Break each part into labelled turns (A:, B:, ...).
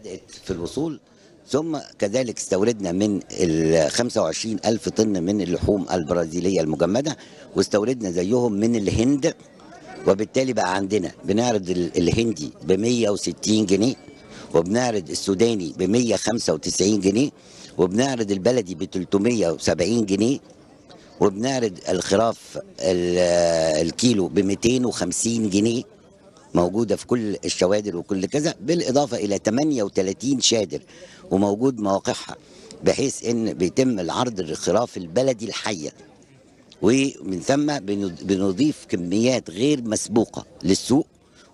A: بدأت في الوصول ثم كذلك استوردنا من ال 25 ألف طن من اللحوم البرازيلية المجمدة واستوردنا زيهم من الهند وبالتالي بقى عندنا بنعرض الهندي ب 160 جنيه وبنعرض السوداني ب 195 جنيه وبنعرض البلدي ب 370 جنيه وبنعرض الخراف الكيلو ب 250 جنيه موجوده في كل الشوادر وكل كذا بالاضافه الى 38 شادر وموجود مواقعها بحيث ان بيتم العرض الخراف البلدي الحيه ومن ثم بنضيف كميات غير مسبوقه للسوق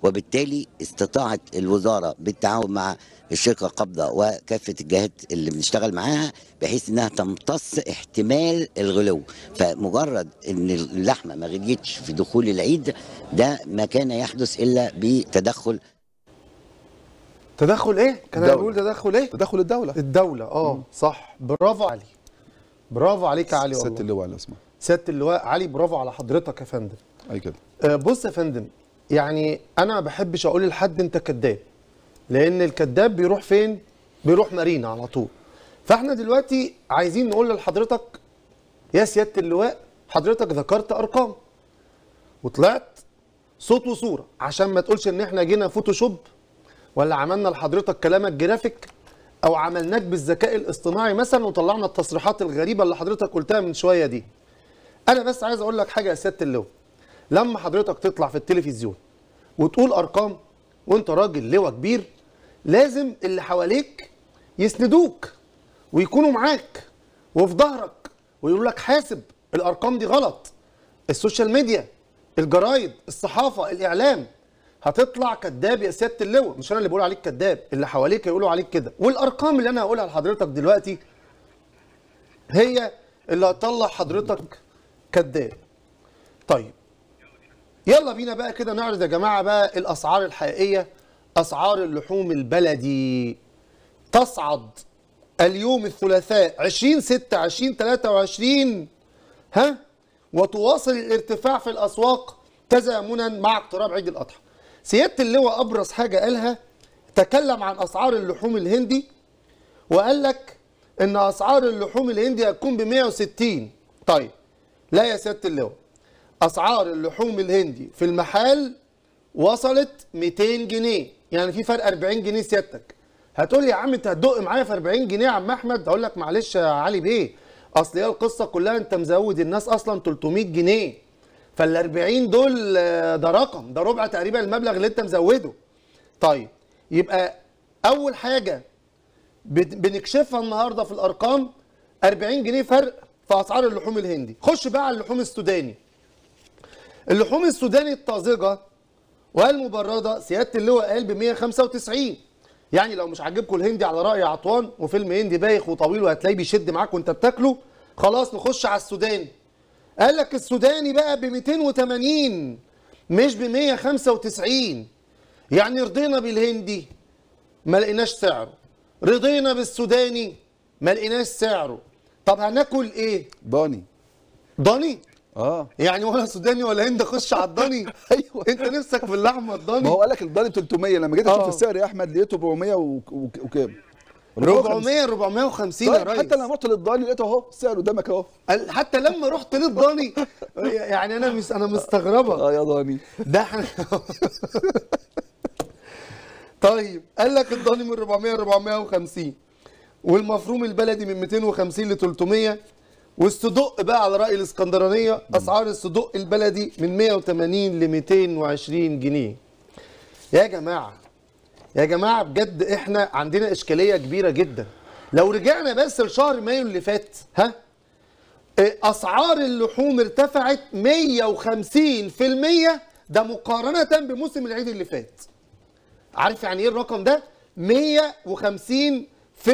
A: وبالتالي استطاعت الوزاره بالتعاون مع الشركه القبضة وكافه الجهات اللي بنشتغل معاها بحيث انها تمتص احتمال الغلو فمجرد ان اللحمه ما غليتش في دخول العيد ده ما كان يحدث الا بتدخل تدخل ايه؟ كان بيقول
B: تدخل ايه؟ تدخل الدولة الدولة اه مم. صح برافو علي برافو عليك يا علي والله سيادة اللواء لو سمحت سيادة اللواء علي برافو على حضرتك يا فندم اي كده آه بص يا فندم يعني انا ما بحبش اقول لحد انت كذاب لان الكذاب بيروح فين بيروح مارينا على طول فاحنا دلوقتي عايزين نقول لحضرتك يا سياده اللواء حضرتك ذكرت ارقام وطلعت صوت وصوره عشان ما تقولش ان احنا جينا فوتوشوب ولا عملنا لحضرتك كلامك جرافيك او عملناك بالذكاء الاصطناعي مثلا وطلعنا التصريحات الغريبه اللي حضرتك قلتها من شويه دي انا بس عايز اقول لك حاجه يا سياده اللواء لما حضرتك تطلع في التلفزيون وتقول ارقام وانت راجل لواء كبير لازم اللي حواليك يسندوك ويكونوا معاك وفي ظهرك ويقول لك حاسب الارقام دي غلط السوشيال ميديا الجرايد الصحافه الاعلام هتطلع كذاب يا سياده اللواء مش انا اللي بقول عليك كذاب اللي حواليك هيقولوا عليك كده والارقام اللي انا هقولها لحضرتك دلوقتي هي اللي هتطلع حضرتك كذاب طيب يلا بينا بقى كده نعرض يا جماعة بقى الأسعار الحقيقية أسعار اللحوم البلدي تصعد اليوم الثلاثاء 20 6 20 23 ها وتواصل الارتفاع في الأسواق تزامنا مع اقتراب عيد الأضحى سيادة اللواء أبرز حاجة قالها تكلم عن أسعار اللحوم الهندي وقال لك إن أسعار اللحوم الهندي هتكون ب 160 طيب لا يا سيادة اللواء اسعار اللحوم الهندي في المحل وصلت 200 جنيه يعني في فرق 40 جنيه سيادتك هتقول لي يا عم انت هتدق معايا في 40 جنيه يا عم احمد هقول لك معلش يا علي بيه اصل هي القصه كلها انت مزود الناس اصلا 300 جنيه فال 40 دول ده رقم ده ربع تقريبا المبلغ اللي انت مزوده طيب يبقى اول حاجه بنكشفها النهارده في الارقام 40 جنيه فرق في اسعار اللحوم الهندي خش بقى على اللحوم السوداني اللحوم السوداني الطازجه والمبرده سياده اللواء قال ب 195 يعني لو مش عاجبكم الهندي على راي عطوان وفيلم هندي بايخ وطويل وهتلاقيه بيشد معاك وانت بتاكله خلاص نخش على السوداني قال لك السوداني بقى ب 280 مش ب 195 يعني رضينا بالهندي ما لقيناش سعره رضينا بالسوداني ما لقيناش سعره طب هناكل ايه ضاني ضاني اه يعني ولا سوداني ولا هند خش على الضاني ايوه انت نفسك في اللحمه الضاني ما هو قال لك الضاني 300 لما جيت اشوف آه. السعر يا احمد لقيته 400 وكام 400 450 يا طيب، ريس حتى لما رحت للضاني لقيته اهو السعر قدامك اهو حتى لما رحت للضاني يعني انا مش انا مستغربه اه يا ضاني ده احنا طيب قال لك الضاني من 400 450 والمفروم البلدي من 250 ل 300 والصدق بقى على راي الاسكندرانيه اسعار الصدق البلدي من 180 ل 220 جنيه يا جماعه يا جماعه بجد احنا عندنا اشكاليه كبيره جدا لو رجعنا بس لشهر مايو اللي فات ها إيه، اسعار اللحوم ارتفعت 150% ده مقارنه بموسم العيد اللي فات عارف يعني ايه الرقم ده 150%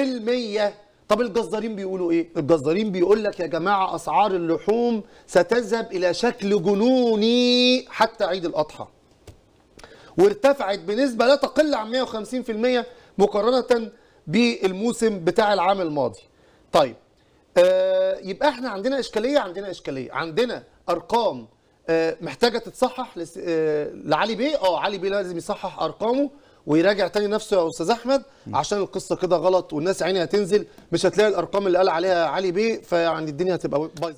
B: طب الجزارين بيقولوا ايه الجزارين بيقول لك يا جماعه اسعار اللحوم ستذهب الى شكل جنوني حتى عيد الاضحى وارتفعت بنسبه لا تقل عن 150% مقارنه بالموسم بتاع العام الماضي طيب آه يبقى احنا عندنا اشكاليه عندنا اشكاليه عندنا ارقام آه محتاجه تتصحح لس... آه لعلي بيه اه علي بيه لازم يصحح ارقامه ويراجع تاني نفسه يا استاذ احمد عشان القصه كده غلط والناس عينها هتنزل مش هتلاقي الارقام اللي قال عليها علي بيه فيعني الدنيا هتبقى بايظه